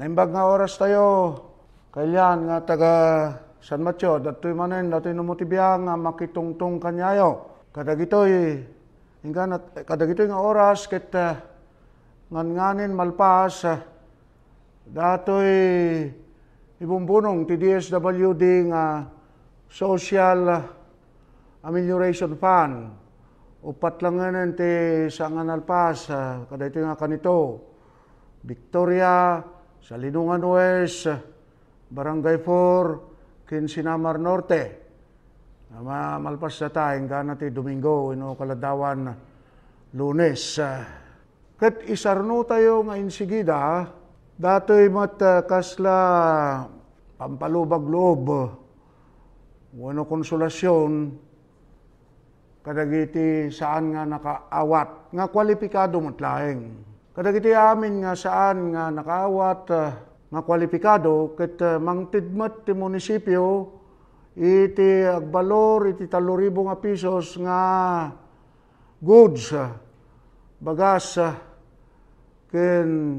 Naimbag nga oras tayo. Kailan nga taga San Mateo, datoy manen, datoy numutibiyang nga makitungtong kanyayo. Kadagitoy, inggan kada gito'y nga oras ket uh, nganganin malpas uh, datoy ibumbunong ti DSWD nga Social Amelioration Fund upat lang ngayon ti sa nga nalpas uh, kadagitoy nga kanito Victoria sa Linungan West, Barangay 4, Kinsinamar Norte. Malpas sa tayong ganati Domingo, ino kaladawan Lunes. Kat isarno tayo nga insigida, dato'y mat ah, kasla pampalubag loob, wano konsolasyon, kadagiti saan nga nakaawat, nga kwalipikado matlaeng Kadagiti amin nga saan nga nakawat uh, nga kwalipikado ket uh, ah, mangtidmet ti munisipyo iti agbalor iti taluribo nga pisos nga goods uh, bagas uh, ken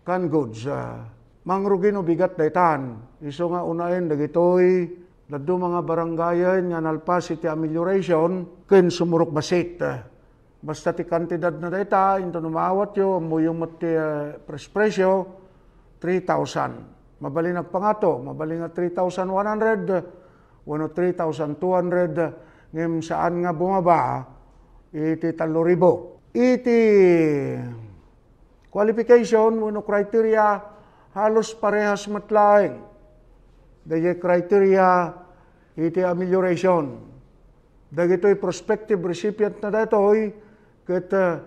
kan goods uh, mangrugin bigat daytan iso nga unaen dagitoy laddo mga barangayen nga nalpas iti amelioration ken sumurok basit uh, Bastati kantidad na data, into numawatyo, muyumot uh, eh, prespresyo, 3,000. Mabali pangato mabali nga 3,100, uno 3,200, ngayon saan nga bumaba, iti talo ribo. Iti qualification, uno criteria, halos parehas matlaeng Dagay criteria, iti amelioration. Dagito'y prospective recipient na dato'y Ket uh,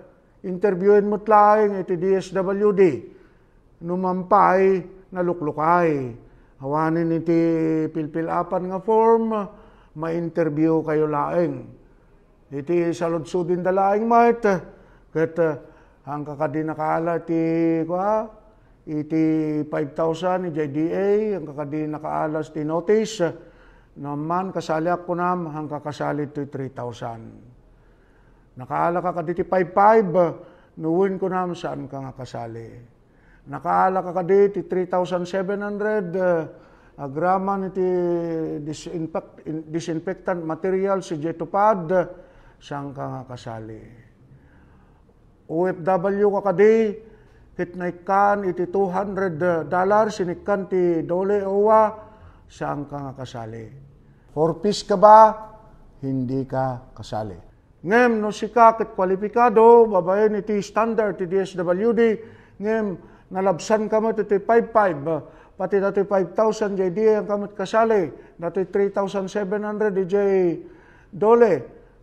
interviewin mo tlaing iti DSWD. Numampay, naluklukay. Hawanin iti pilpilapan nga form, ma-interview kayo laing. Iti saludsudin da laing mait. Ket uh, ang kakadinakala ti kwa, iti 5,000 ni JDA, ang kakadinakaalas ti notice, naman kasali ako nam, ang kakasali ti 3,000. Nakaala ka kaditi 5-5, nuwin ko nam saan ka nga kasali. Nakaala ka kaditi 3,700, uh, grama niti disinfect, disinfectant material si Jetopad, saan ka nga kasali. OFW ka kadi, kitnaikan iti 200 ah, dollar sinikan ti dole owa, saan ka nga kasali. Four piece ka ba? Hindi ka kasali. Ngem no sikak at kwalipikado, babayan iti standard ti DSWD, ngem nalabsan kamo iti 55, pati dati 5,000 JD ang kamot kasali, dati 3,700 DJ dole,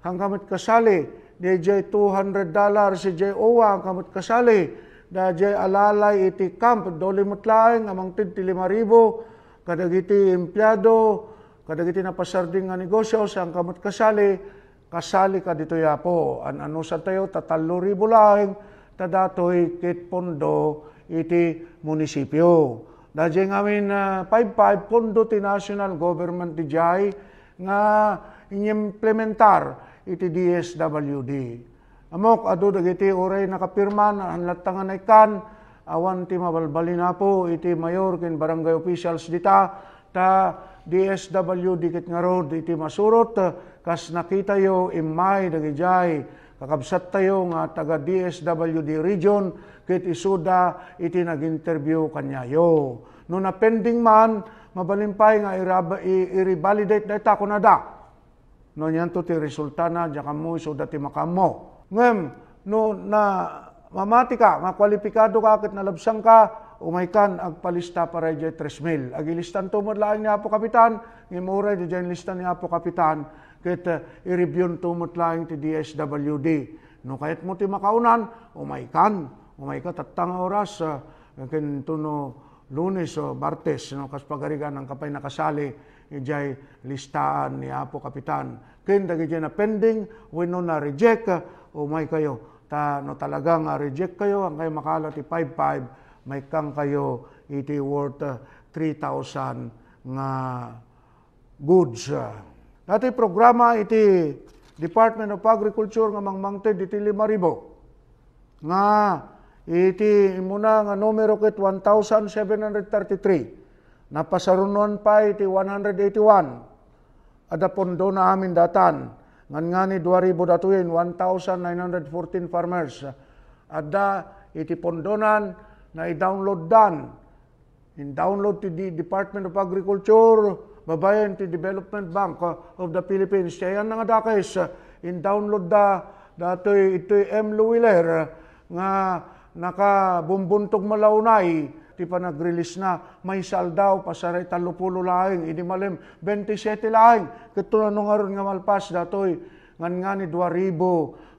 ang kamot kasali, DJ 200 dollar si J Owa ang kamot kasali, DJ alalay iti camp, dole mutlaing, amang tid ti 5,000, kadagiti empleyado, kadagiti napasarding nga negosyo, sa ang kamot kasali, kasali ka dito ya po, an ano sa tayo tatalo ribulaing tadatoy kit pondo iti munisipyo. Dadya nga min uh, ah, 55 pondo ti national government ti jay nga inimplementar iti DSWD. Amok adu dagiti oray nakapirma na hanlatangan ikan awan ti mabalbalin na po iti mayor ken barangay officials dita ta DSW dikit nga road iti masurot kas nakita yo imay dagijay kakabsat tayo nga taga DSWD region kit isuda iti nag-interview kanyayo. No na pending man mabalimpay nga i-revalidate na ita nada. No niyan to ti resulta na jaka mo isuda ti makamo. Ngem no na mamati ka, makwalipikado ka, kit nalabsang ka, umaikan ag palista para jay 3,000. Ag ilistan to mo laing ni Apo Kapitan, ngimura di jay listan ni Apo Kapitan, ket uh, eh, i-review to mo ti DSWD. No kayat mo ti makaunan, umaikan, umaikan tattang oras, uh, ah, ken tuno lunes o martes, no, kas pagarigan ng kapay nakasali, ijay listaan ni Apo Kapitan. Ken dagiti na pending, no na reject, umay kayo. Ta, no, talagang uh, reject kayo, ang kayo makalat ti 55 may kang kayo iti worth uh, 3,000 nga goods. Dati programa iti Department of Agriculture nga mangmangted iti Limaribo nga iti muna nga numero ket 1733 Napasarunuan pa iti 181 adapon do na amin datan ngan nga ni Duaribo datuin 1914 farmers adda iti pondonan na i-download dan. In-download to the Department of Agriculture, Babayan to Development Bank uh, of the Philippines. ayan na nga dakes, uh, in-download da, datoy ito'y M. Luwiller, uh, nga nakabumbuntok malaunay, ti pa release na, may saldaw, pasaray talupulo laing, inimalim, 27 laing, katunan nung aron nga malpas, datoy, ngan nga ni 2,000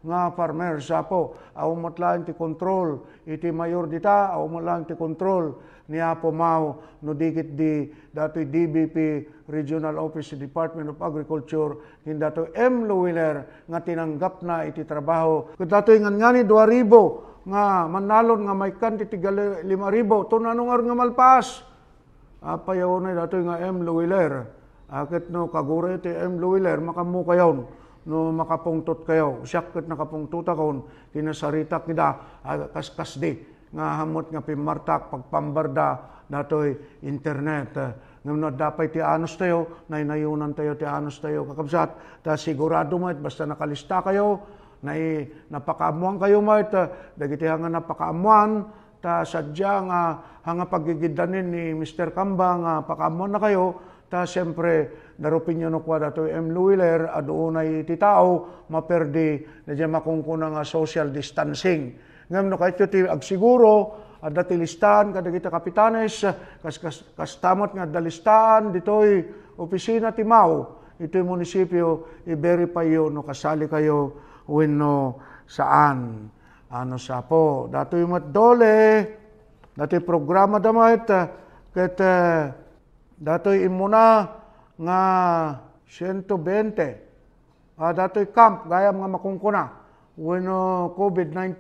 nga farmer sa po. aw matlaan ti control iti mayor dita aw matlaan ti control ni Apo Mao no dikit di dato DBP Regional Office Department of Agriculture ni dato M. Luwiller nga tinanggap na iti trabaho ket datoy ngan nga ni 2,000 nga manalon nga may kan 5,000, 5,000 tunanungar nga malpas apayaw na datoy nga M. Luwiller akit no kagure ti M. Luwiller makamu kayon no makapungtot kayo. Siyakot nakapungtuta kon kinasarita kita ah, kas kasdi nga hamot nga pimartak pagpambarda natoy internet ah, nga no, dapat ti anos tayo, na inayunan tayo ti anos tayo kakabsat, ta sigurado mo basta nakalista kayo, na napakaamuan kayo mo ah, dagiti hanga napakaamuan, ta sadya nga hanga pagigidanin ni Mr. Kambang, nga pakaamuan na kayo, ta syempre daropin nyo no kwada dato M. Luiler, adoonay ti tao, maperdi, na dyan makungko nga social distancing. Ngayon no kahit ti agsiguro, at datilistan, kadagita kapitanes, kas, kas, kas kastamot nga dalistan, ditoy opisina ti Mau, ito'y munisipyo, i-verify yun, no, kasali kayo, when no, saan, ano sa po. Dato yung matdole, dati programa damay, ket, uh, dato'y imuna, nga 120 uh, ah, datoy camp gaya mga makungkuna wano uh, COVID-19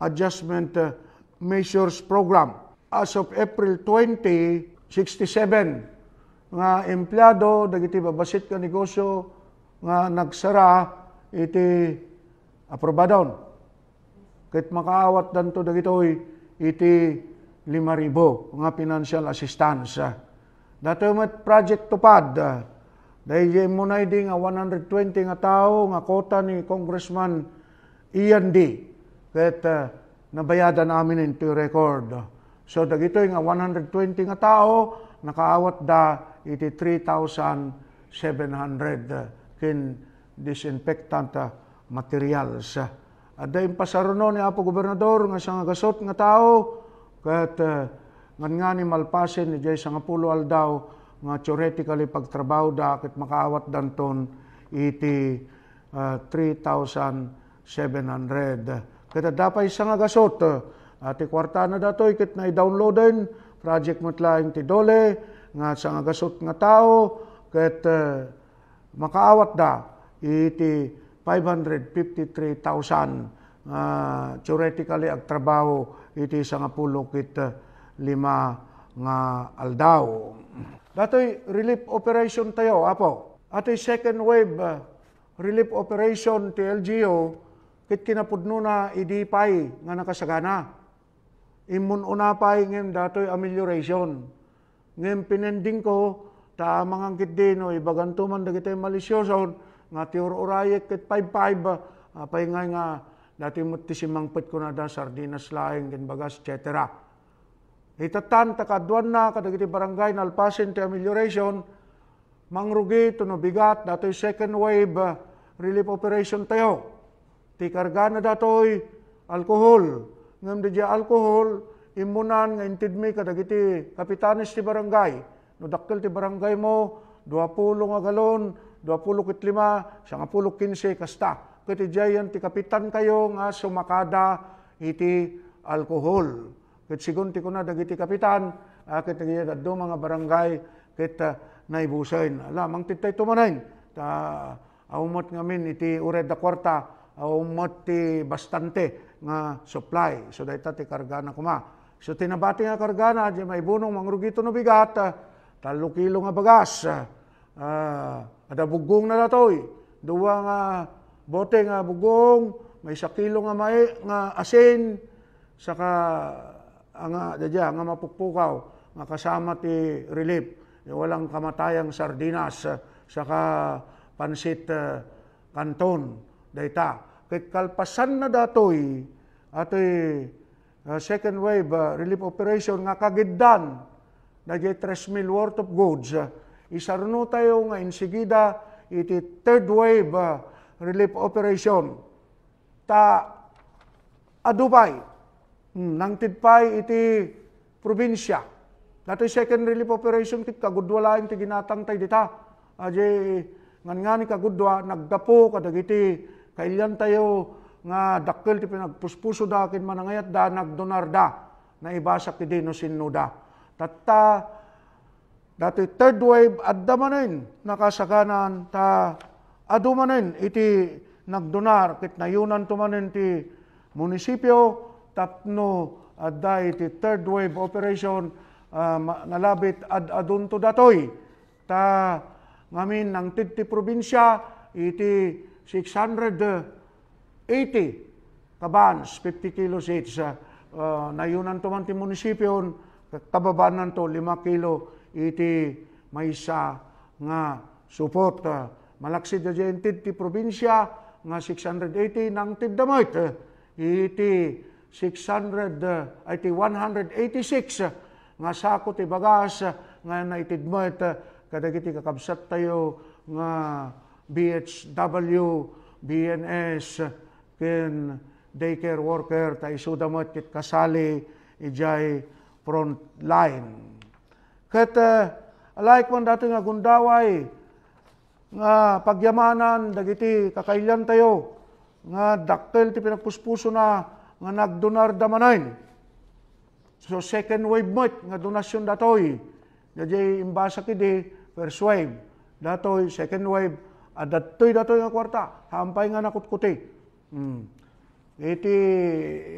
adjustment uh, measures program as of April 20 67 nga empleyado dagiti babasit ka negosyo nga nagsara iti aprobadon ket makaawat danto dagitoy iti 5,000 nga financial assistance Datumat project tupad. Ah. Dahil yung muna nga 120 nga tao nga kota ni Congressman Ian D. That uh, ah, nabayada namin into record. So dagito nga 120 nga tao nakaawat da 83,700 uh, ah, kin disinfectant materials. At uh, dahil pasaruno ni Apo Gobernador nga sa nga gasot nga tao kat uh, ngan nga ni malpasin ni Jay Sangapulo aldaw nga theoretically pagtrabaho da ket makaawat danton iti uh, 3,700. Kita dapat isang agasot. Uh, ti kwarta na datoy ket na i-downloadin project matlaing ti dole nga sang agasot nga tao ket uh, ah, makaawat da iti 553,000 uh, theoretically ag trabaho iti e isang apulo ket uh, ah, lima nga aldaw. Dato'y relief operation tayo, apo. Ato'y second wave ah, relief operation ti LGO kit kinapudno na idipay nga nakasagana. Imun una pay ngem dato'y amelioration. Ngem pinending ko, ta mga angkit din, o ibagantuman na kita nga tiur orayek kit 5 uh, ah, nga dati mo tisimang pit ko na da, sardinas laing, ginbagas, cetera. Hitatan takadwan na kadagiti barangay na alpasin ti amelioration mangrugi no bigat datoy second wave uh, relief operation tayo. Ti karga na datoy alkohol. Ngam di alkohol imunan nga intidmi kadagiti kapitanes ti barangay. No dakkel ti barangay mo 20 nga galon, 25, 15 kasta. Kati diyan ti kapitan kayo nga sumakada iti alkohol. Ket sigon ti kuna dagiti kapitan, akit nga addo mga barangay, ket uh, ah, naibusayn. Lamang titay tumanayn. Ta, aumot ngamin iti ured da kwarta, aumot ti bastante nga supply. So dayta ti kargana kuma. So tinabati nga kargana, di maibunong mangrugito no bigat, uh, talo kilo nga bagas, uh, bugong na datoy, duwa nga bote nga bugong, may isa kilo nga may nga asin, saka nga dadya nga mapukpukaw nga kasama ti relief e walang kamatayang sardinas eh, saka pansit uh, kanton dayta kay kalpasan na datoy atoy uh, second wave uh, relief operation nga kagiddan dagay 3,000 worth of goods uh, isarno tayo nga insigida iti third wave uh, relief operation ta adubay nang hmm, tidpay iti probinsya. Dati second relief operation kit kagudwalain ti ginatang tay dita. Aje ngan nga ni kagudwa nagdapo kadagiti kailan tayo nga dakkel ti pinagpuspuso da kin manangayat da nagdonar da na ibasak ti dino sinno da. Tatta dati third wave adamanin nakasaganan ta adumanin iti nagdonar kit nayunan tumanin ti munisipyo tapno adday uh, ti third wave operation uh, nalabit ad adunto datoy ta ngamin ng titi probinsya iti 680 kabans 50 kilos each uh, uh, nayunan to man ti munisipyon kababanan to 5 kilo iti maysa nga supot uh, malaksid da ti probinsya nga 680 nang tigdamit uh, iti 600, uh, ay uh, nga sakot ibagas uh, nga United uh, kadagiti kakabsat tayo nga BHW, BNS, uh, ken daycare worker ta isudamat kit kasali ijay front line. Ket uh, alay kung dati nga gundaway nga pagyamanan dagiti kakailan tayo nga dakkel ti pinagpuspuso na nga nagdonar damanayn. So second wave mo nga donasyon datoy. Dajay imbasa kidi first wave. Datoy second wave at datoy datoy nga kwarta. Hampay nga nakutkuti. Hmm. Iti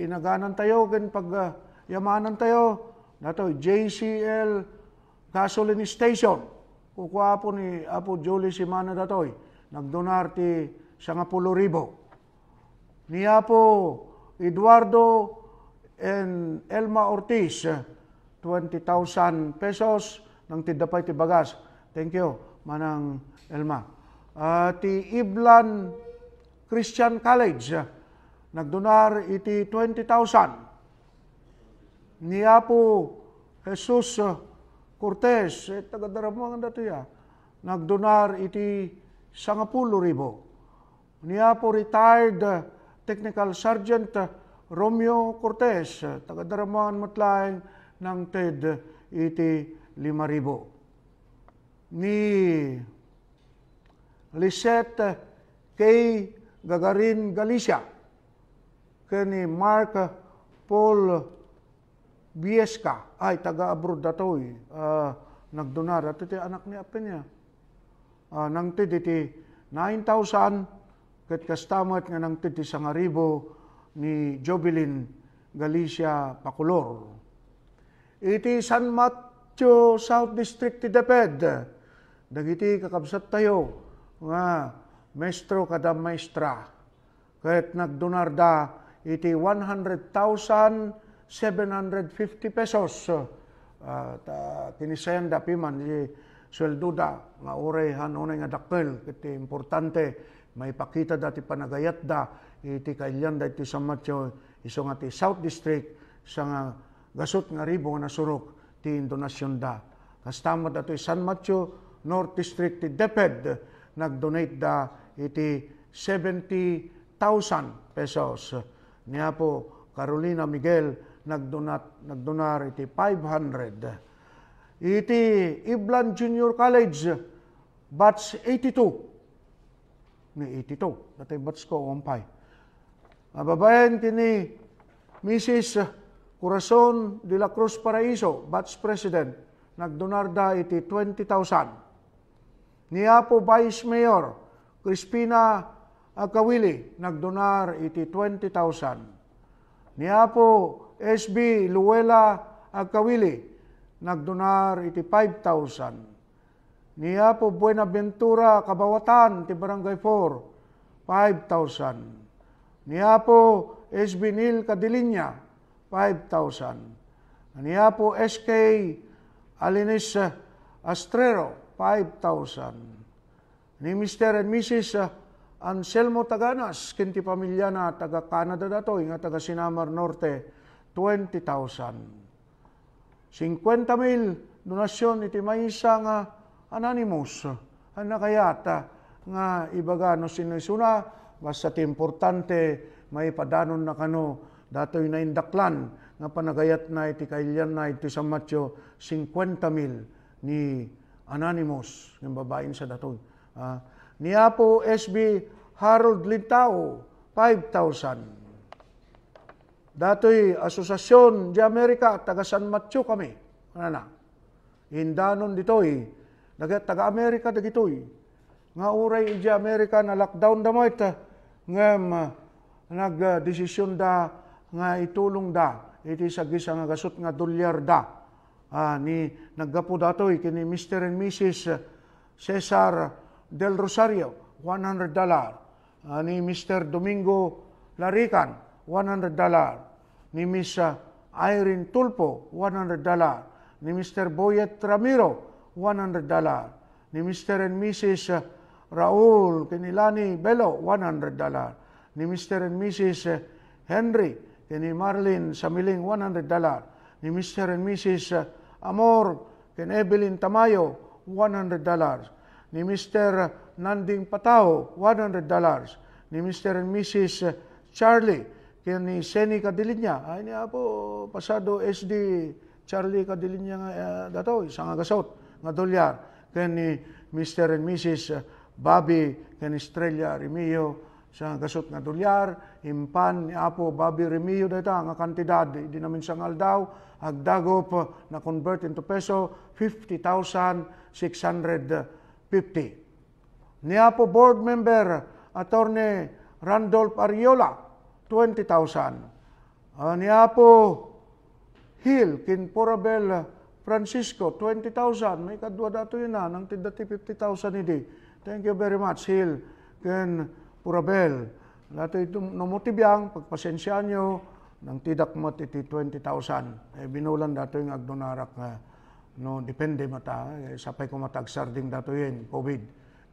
inaganan tayo kin pag uh, yamanan tayo datoy JCL gasoline station. Kukuha po ni Apo Julie Simana datoy. Nagdonar ti siya nga pulo Niya po Eduardo and Elma Ortiz, 20,000 eh, pesos ng Tidapay Tibagas. Thank you, Manang Elma. Uh, ti Iblan Christian College, eh, nagdonar iti 20,000. Niya po Jesus Cortez, eh, eh tagadaramangan dati ya, ah. nagdonar iti sangapulo ribo. Niya po retired Technical Sergeant Romeo Cortez, taga-Daramangan Matlaing ng TED ET 5000. Ni Lisette K. Gagarin Galicia, kani Mark Paul Bieska, ay taga-abroad datoy, uh, ah, nagdonara, ito anak ni Apenya, uh, ah, nang TED 9,000 ket kastamat nga nang titi sang aribo ni Jobilin Galicia Pakulor. Iti San Mateo South District ti Deped. Dagiti kakabsat tayo nga maestro kada maestra. Kahit nagdunarda iti 100,750 pesos. Uh, ah, kinisayan da piman, sweldo da, nga oray hanunay nga dakpel, iti importante maipakita dati panagayat da iti kailyan da iti San Mateo iso nga ti South District sa nga ah, gasot nga ribo nga surok ti indonasyon da. Kastamad ato San Mateo North District ti DepEd nagdonate da iti 70,000 pesos. Niya po Carolina Miguel nagdonat nagdonar iti 500. Iti Iblan Junior College batch 82 ni 82. Datay bats ko umpay. Mababayan kini Mrs. Corazon de la Cruz Paraiso, batch president, nagdonar da iti 20,000. Niya po Vice Mayor Crispina Akawili, nagdonar iti 20,000. Niya po SB Luela Akawili, nagdonar iti 5,000. Niya po Buenaventura, Kabawatan, ti Barangay 4, 5,000. Niya po SB Nil, Kadilinya, 5,000. Niya po SK Alinis Astrero, 5,000. Ni Mr. and Mrs. Anselmo Taganas, kinti pamilya na taga Canada dato, nga taga Sinamar Norte, 20,000. 50,000 donasyon iti may nga uh, anonymous, nakayata ano nga ibaga no sinusuna basta importante may padanon na kano datoy na indaklan nga panagayat na iti kailyan na iti sa Matyo 50 mil ni Anonymous ng babaen sa datoy. Uh, ni Apo SB Harold Litao 5,000. Datoy Asosasyon di Amerika taga San Matyo kami. Ano na? Indanon ditoy Daga taga-Amerika dagitoy. Nga uray ija Amerika na lockdown da mo ita. Nga ma, nagdesisyon da nga itulong da. Iti gisa nga gasot nga dolyar da. Ah, ni naggapo datoy kini Mr. and Mrs. Eh, Cesar Del Rosario, $100 dollar. Uh, ni Mr. Domingo Larican, $100 dollar. Ni Miss eh, Irene Tulpo, $100 dollar. Ni Mr. Boyet Ramiro, $100. Ni Mr. and Mrs. Uh, Raul Kinilani Belo, $100. Ni Mr. and Mrs. Uh, Henry kini Marlin Samiling, $100. Ni Mr. and Mrs. Uh, Amor kin Evelyn Tamayo, $100. Ni Mr. Nanding Patao, $100. Ni Mr. and Mrs. Charlie, kin ni Seni Cadilinya, ay niya po, pasado SD Charlie Cadilinya nga uh, dato, isang agasot nga dolyar. ken ni Mr. and Mrs. Eh, Bobby ken Estrella Remillo sa gasot nga dolyar, impan ni Apo Bobby Remillo data nga kantidad di namin sa ngaldaw agdagop eh, na convert into peso 50,650. Ni Apo board member attorney Randolph Ariola 20,000. Uh, ah, ni Apo Hill Kinporabel Francisco, 20,000. May kadwa dato yun na, ah, nang tindati 50,000 hindi. Thank you very much, Hill, Ken, Purabel. Lato ito, numutibyang, pagpasensyaan nyo, nang tidak mo titi 20,000. Eh, binulan dato yung agdonarak nga. Ah, no, depende mata. Eh, sapay ko matagsar dato yun, COVID.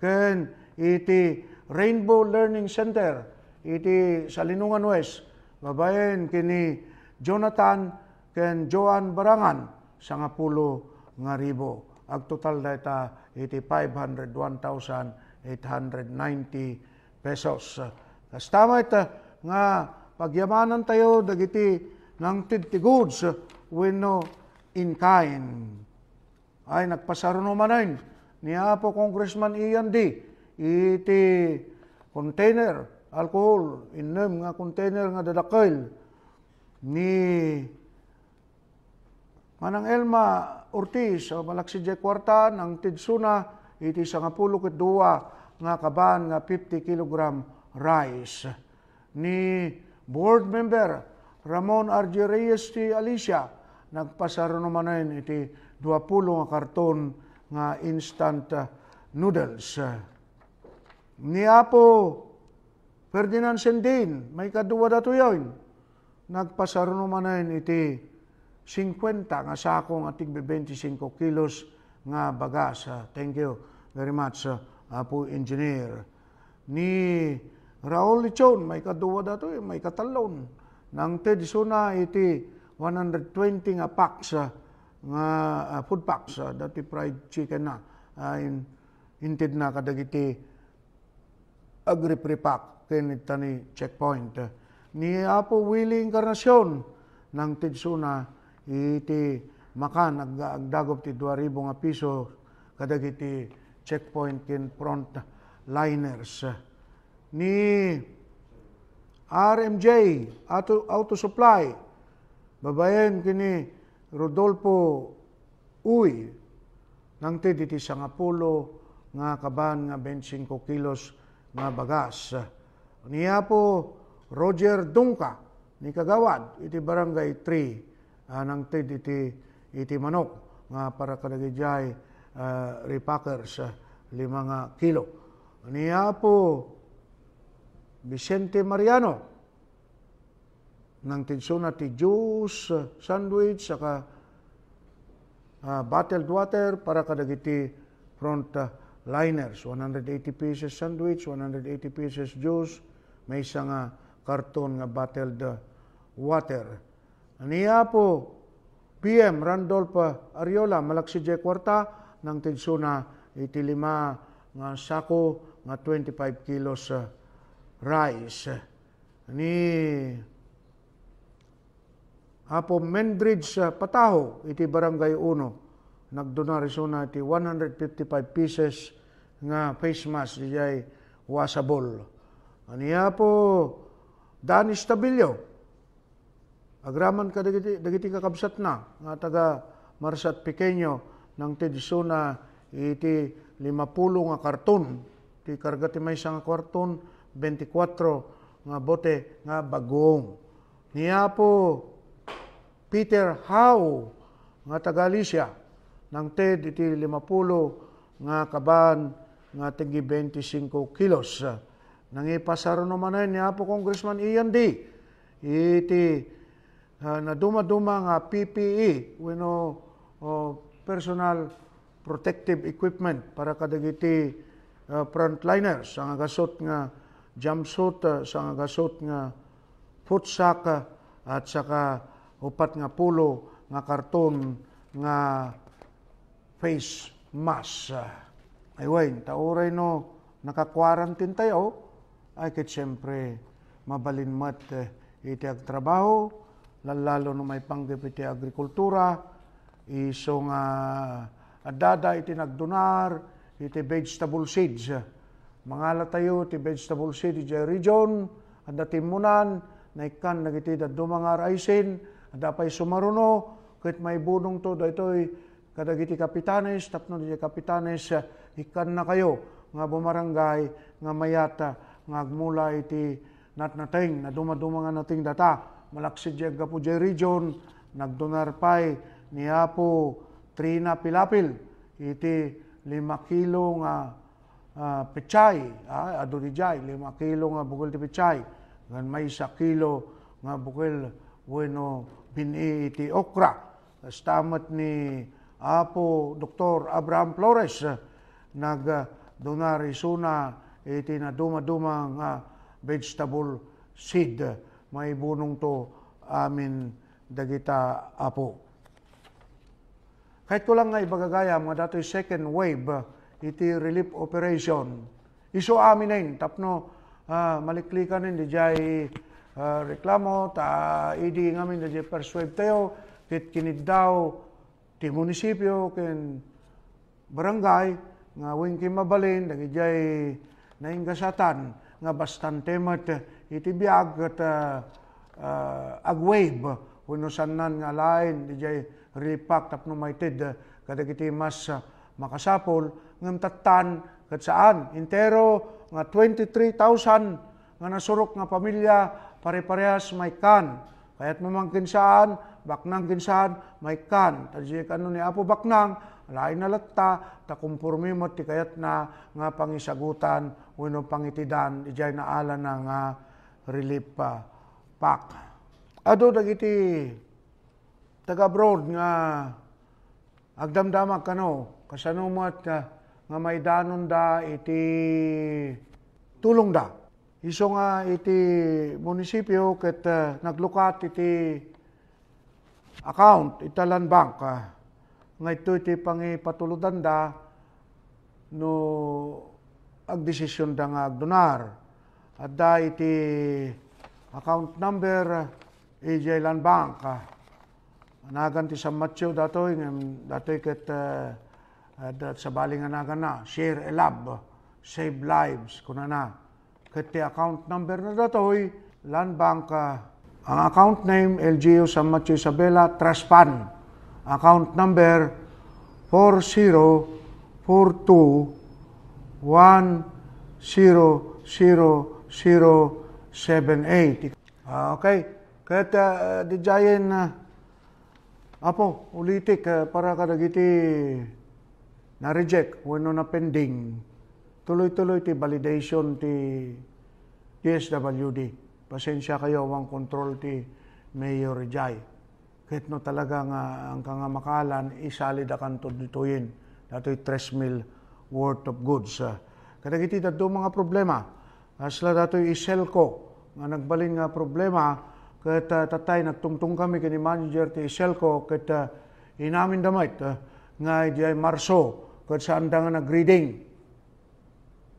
Ken, iti Rainbow Learning Center, iti Salinungan West, babayin kini Jonathan ken Joan Barangan, sangapulo nga ribo. Ag total data 8,501,890 pesos. Kastamit nga pagyamanan tayo dagiti ng tidti goods wenno in kind. Ay nagpasaruno manayn ni Apo Congressman Ian D. Iti container, alcohol, innem nga container nga dadakil ni Manang Elma Ortiz, o Malaksi J. Quarta, ang tidsuna, iti sangapulo ket duwa nga kaban nga 50 kg rice. Ni board member Ramon R. G. Reyes ti Alicia, nagpasaro naman iti 20 nga karton nga instant noodles. Ni Apo Ferdinand Sendin, may kaduwa dato yun, nagpasaro naman iti 50 nga sako nga tigbe 25 kilos nga bagas. Thank you very much uh, po engineer. Ni Raul Lichon, may kaduwa dato, eh, may katalon. Nang TED Suna iti 120 nga packs uh, nga uh, food packs uh, dati fried chicken na uh, in, inted na kadagiti agri prepack kinita ni checkpoint ni Apo Willie Encarnacion ng Tidsuna iti makan ag, ag dagop ti 2,000 nga piso kadag iti checkpoint kin front liners. Ni RMJ Auto, Auto Supply babayen kini Rodolfo Uy nang ti diti sangapulo nga kaban nga 25 kilos nga bagas. Niya po Roger Dungka ni Kagawad iti barangay 3 nangted iti iti manok nga para kadagijay uh, ah, repackers uh, lima nga ah, kilo. Ni Apo Vicente Mariano nang tinsuna ti juice, sandwich, saka uh, bottled water para kadagiti front uh, liners. 180 pieces sandwich, 180 pieces juice, may isang uh, karton nga bottled uh, water Aniya po, PM Randolph Ariola, Malaksi J. nang ng Tidsuna, itilima nga sako nga 25 kilos uh, rice. Ni Apo Mendridge Pataho, iti Barangay 1, nagdonarisuna iti 155 pieces nga face mask, dijay wasabol. Aniya po, Danis Tabillo, Agraman ka dagiti, dagiti kakabsat na, nga taga Marsat Pequeño, nang ti disuna iti limapulo nga karton, ti karga ti may nga karton, 24 nga bote nga bagong. Niya po Peter Howe nga taga Alicia, nang TED iti 50 nga kaban nga tigi 25 kilos. Nang ipasaro naman ay niya po Congressman Ian D. Iti uh, na dumadumang uh, PPE, we know, uh, personal protective equipment para kadagiti uh, frontliners, ang agasot nga jumpsuit, uh, sa agasot nga footsack, uh, at saka upat nga pulo nga karton nga face mask. Uh, Aywen, tauray no, naka-quarantine tayo, ay kit siyempre mabalinmat uh, iti trabaho, lalo no may panggapiti agrikultura, isong uh, ah, dada iti nagdunar, iti vegetable seeds. Mangala tayo iti vegetable seeds iti region, at datimunan, na ikan nagiti dumangar aisin, at dapay sumaruno, kahit may bunong to, daytoy kadagiti kapitanes, tapno di kapitanes, ikan na kayo, nga bumarangay, nga mayata, nga agmula iti natnating, na dumadumanga nating data malaksidya gapo jay region, nagdonar pa'y ni Apo Trina Pilapil, iti lima kilo nga uh, pechay, ah, ado lima kilo nga bukil ti pechay, gan may isa kilo nga bukil bueno bini iti okra. Stamat ni Apo Dr. Abraham Flores, uh, nag-donari suna iti na dumadumang uh, vegetable seed may bunong to amin dagita apo. Kahit ko lang nga ibagagaya, mga dato'y second wave, iti relief operation. Iso amin na tapno uh, ah, maliklikan nin, di jay uh, reklamo, ta idi e ngamin, di jay persuade tayo, kit kinigdaw, ti munisipyo, kin barangay, nga wing kimabalin, dagijay naingasatan, nga bastante mat iti biag ket uh, uh agwave wenno sannan nga lain dijay relipak tapno maited uh, kadagiti mas uh, makasapol ngem tattan ket saan intero nga 23,000 nga nasurok nga pamilya pare-parehas may kan kayat mamangkin saan baknang kinsahan may kan tadya kanu ni apo baknang lain na latta ta kumpormi mo ti kayat na nga pangisagutan wenno pangitidan di jay na nga relief uh, pack. Ado dagiti taga abroad nga agdamdama kano kasanumat uh, nga may danon da iti tulong da. Iso nga iti munisipyo ket uh, naglukat iti account italan bank uh, nga ito iti pangipatuludan da no agdesisyon da nga agdonar ಅದಾ ಇತಿ account number ಈ ಜೈಲನ್ bank ನಾಗಂತಿ ಸಮ್ಮತ್ಸು ದಾತೋಯ್ ದಾತೋಯ್ ket uh, sa balinganagan na share elab save lives kuna na ket account number na datoy land bank eh, ang account name LGU Sammatsu Isabela Trust Fund account number 40421000 0978. Ah, okay. Kaya uh, di Jayan, uh, ah, apo, ulitik uh, para giti na-reject wano na pending. Tuloy-tuloy ti validation ti DSWD. Pasensya kayo, wang control ti Mayor Jai. Kahit no talaga nga ang kanga makalan, isalid akan to dituin. Dato'y 3 mil worth of goods. Ah. Kada giti dato mga problema Asla datoy iselko nga nagbalin nga problema ket uh, ah, tatay nagtungtong kami kini manager ti iselko ket uh, ah, inamin damay uh, nga di ay Marso ket saan da nga nag-reading.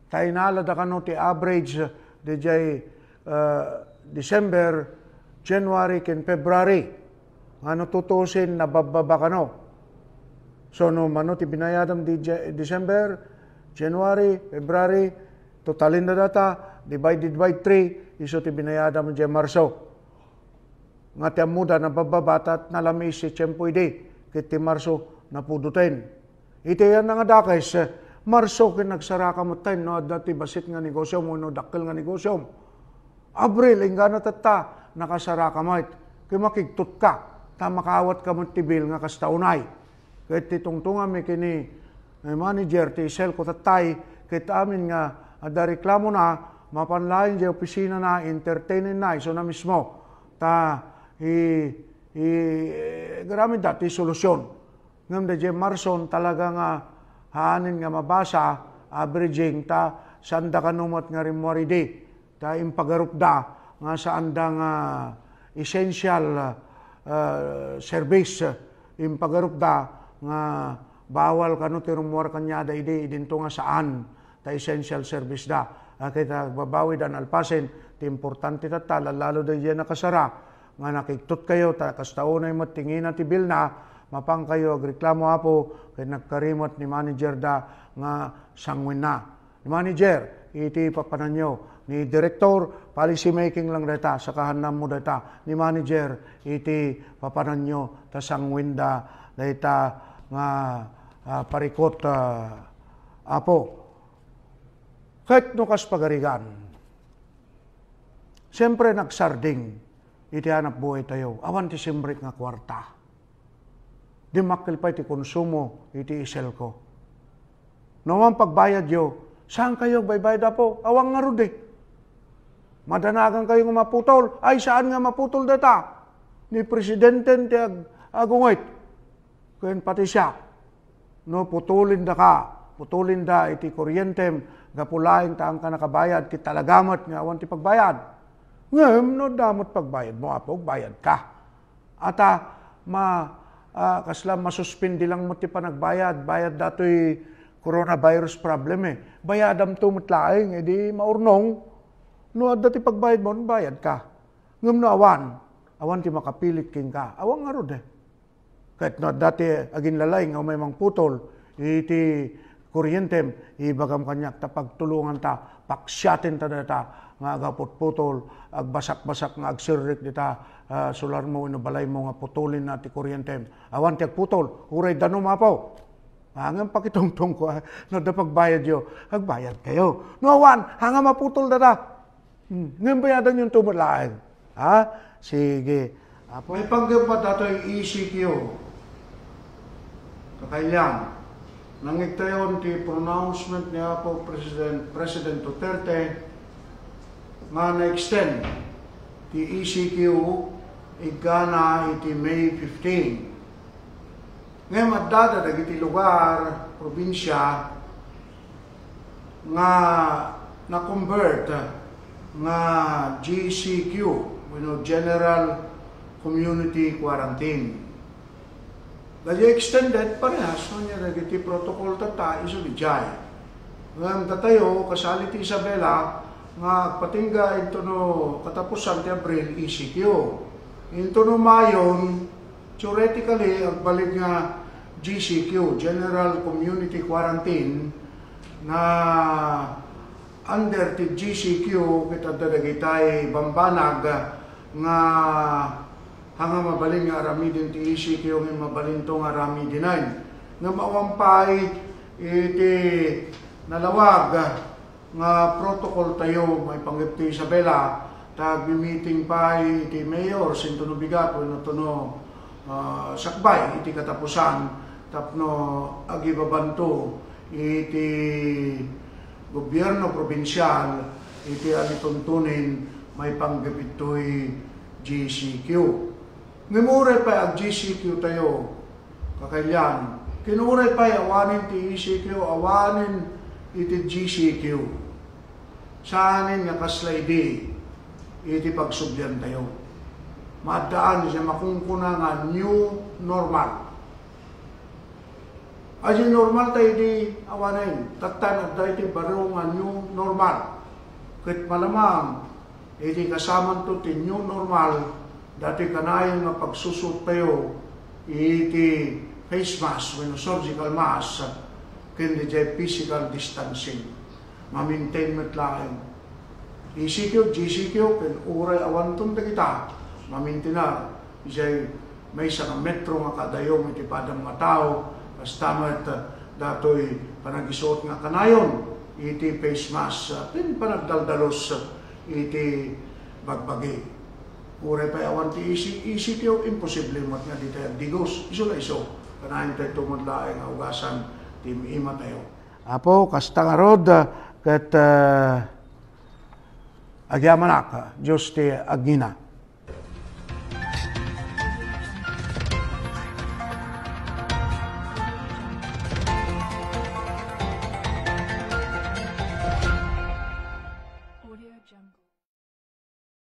Tay nala da kano ti average uh, di ay uh, December, January ken February nga natutusin na bababa kano. So no mano ti binayadam di December, January, February, totalin na data divided by 3, iso ti binayada mo dyan marso. Nga ti amuda na bababatat na lami si tiyempo ide, kiti marso na pudutin. Iti yan na nga dakes, marso kinagsara ka mo tayo, no, dati basit nga negosyo mo, no, dakil nga negosyo mo. Abril, ingga natata, nakasara ka mo it. Kimakigtot ka, tamakawat ka mo tibil nga kastaunay. Kaya titungtunga mi kini eh, manager ti sel ko tatay, kaya amin nga, ada reklamo na, mapanlain di opisina na, entertainin na, iso na mismo, ta, i, i, grabe dati solusyon. Ngam de Jem Marson talaga nga, haanin nga mabasa, averaging ta, sanda kanumot nga rin di, ta impagarupda, nga sa ah, da nga essential uh, service, impagarupda, nga bawal kanu tirumwar kanya da ide, idinto nga saan, ta essential service da Nakita babawi dan alpasin, ti importante ta tala lalo da yan nakasara, nga nakiktot kayo, takas taunay mo, tingin na ti bilna, mapang kayo, agreklamo apo, kay nagkarimot ni manager da, nga sangwin na. Ni manager, iti papananyo ni director, policy making lang data, sa kahanam mo data, ni manager, iti papananyo ta sangwin da, data, nga uh, parikot uh, apo kahit no kas pagarigan. Siyempre nagsarding, itihanap buhay tayo. Awan ti simrik nga kwarta. Di makil pa iti konsumo, iti isel ko. Nawang pagbayad yo, saan kayo baybayda po? Awang nga rude. Eh. Madanagan kayo nga maputol. Ay, saan nga maputol data? Ni Presidente ti agungit. Kaya pati siya, no, putulin da ka, putulin da iti kuryentem, nga pulain taang ka nakabayad, kit talagamat nga awan ti pagbayad. Ngayon, no damot pagbayad mo, apog, bayad ka. Ata, ma, ah, kasla masuspindi lang mo ti panagbayad, bayad dato'y coronavirus problem eh. Bayadam to mutlaing, edi eh, maurnong. No, dati pagbayad mo, bayad ka. Ngayon no awan, awan ti makapilit king ka. Awang nga eh. Kahit no, dati agin lalay, nga may mang putol, iti kuryentem ibagam kanyak tapag tulungan ta paksyatin ta data nga putol agbasak-basak nga agsirik dita uh, ah, sular mo balay mo nga putulin na ti kuryentem awan ti putol uray dano mapaw hangang pakitongtong ko ah, no da pagbayad yo agbayad kayo no awan hanga maputol data hmm. ngayon bayadan yung tumulain ha sige Apo. may panggap pa dato'y isik yo kakailang nangitayon ti pronouncement ni Apo President, President Duterte nga na-extend ti ECQ igana iti May 15. Ngayon madada dagiti lugar, probinsya nga na-convert nga GCQ, e you know, General Community Quarantine. Dagli extended, parehas nun yung dagiti protocol tata iso bijay. Ngayon tatayo, kasali ti Isabela, nga patingga ito no katapusan ti Abril ECQ. Ito no mayon, theoretically, agbalik nga GCQ, General Community Quarantine, na under ti GCQ, kita dadagitay bambanag, nga hanga mabaling nga arami din ti isi kayo ng mabalinto nga arami dinay. Nga mawampay iti nalawag nga protocol tayo may panggip ti Isabela tag-meeting pa iti mayor sintono bigat no tuno uh, ah, sakbay iti katapusan tapno agibabanto iti gobyerno probinsyal iti alituntunin may panggapitoy GCQ. Ngimure pa ag-GCQ tayo, kakailan. Kinure pa awanin ti ECQ, awanin iti GCQ. Saanin nga kaslaydi, iti pagsubyan tayo. Maadaan siya makungkuna nga new normal. As in normal tayo di awanin. Tatan at tayo baro nga new normal. Kit malamang, iti kasaman to ti new normal Dati kanayon nga pagsusupayo iti face mask, when surgical mask, kundi jay physical distancing. Ma-maintain met lang. ECQ, GCQ, ken uray awan tong kita, ma-maintain na. Jay may sa metro nga kadayong iti padang mga tao, basta met uh, datoy panagisot nga kanayon iti face mask, uh, pin panagdaldalos uh, iti bagbagi. Ure pa awan ti isik, isik yaw imposible mat nga dito yung digos. Iso na iso. Kanahin tayo tumudlae nga ugasan ti ima tayo. Apo, kasta nga rod, ah, kat uh, ah, agyamanak, Diyos ti agina.